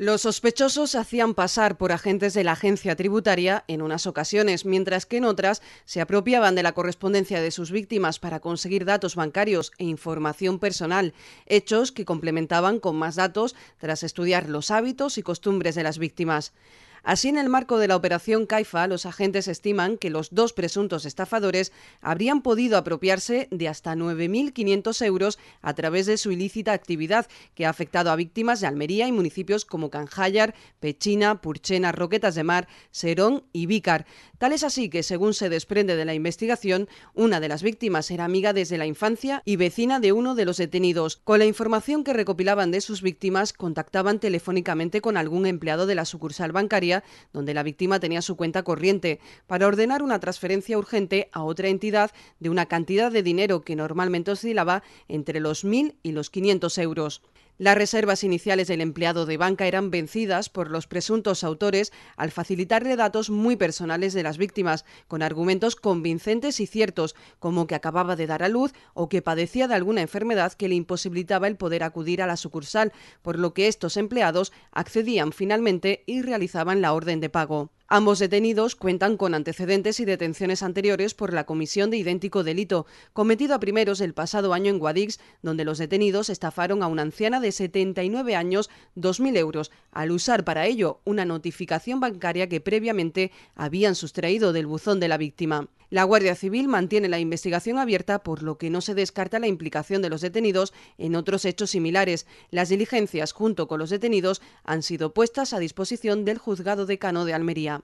Los sospechosos hacían pasar por agentes de la agencia tributaria en unas ocasiones, mientras que en otras se apropiaban de la correspondencia de sus víctimas para conseguir datos bancarios e información personal, hechos que complementaban con más datos tras estudiar los hábitos y costumbres de las víctimas. Así, en el marco de la operación Caifa, los agentes estiman que los dos presuntos estafadores habrían podido apropiarse de hasta 9.500 euros a través de su ilícita actividad, que ha afectado a víctimas de Almería y municipios como Canjallar, Pechina, Purchena, Roquetas de Mar, Serón y Vícar. Tal es así que, según se desprende de la investigación, una de las víctimas era amiga desde la infancia y vecina de uno de los detenidos. Con la información que recopilaban de sus víctimas, contactaban telefónicamente con algún empleado de la sucursal bancaria donde la víctima tenía su cuenta corriente para ordenar una transferencia urgente a otra entidad de una cantidad de dinero que normalmente oscilaba entre los 1.000 y los 500 euros. Las reservas iniciales del empleado de banca eran vencidas por los presuntos autores al facilitarle datos muy personales de las víctimas, con argumentos convincentes y ciertos, como que acababa de dar a luz o que padecía de alguna enfermedad que le imposibilitaba el poder acudir a la sucursal, por lo que estos empleados accedían finalmente y realizaban la orden de pago. Ambos detenidos cuentan con antecedentes y detenciones anteriores por la comisión de idéntico delito, cometido a primeros el pasado año en Guadix, donde los detenidos estafaron a una anciana de 79 años 2.000 euros, al usar para ello una notificación bancaria que previamente habían sustraído del buzón de la víctima. La Guardia Civil mantiene la investigación abierta, por lo que no se descarta la implicación de los detenidos en otros hechos similares. Las diligencias, junto con los detenidos, han sido puestas a disposición del juzgado decano de Almería.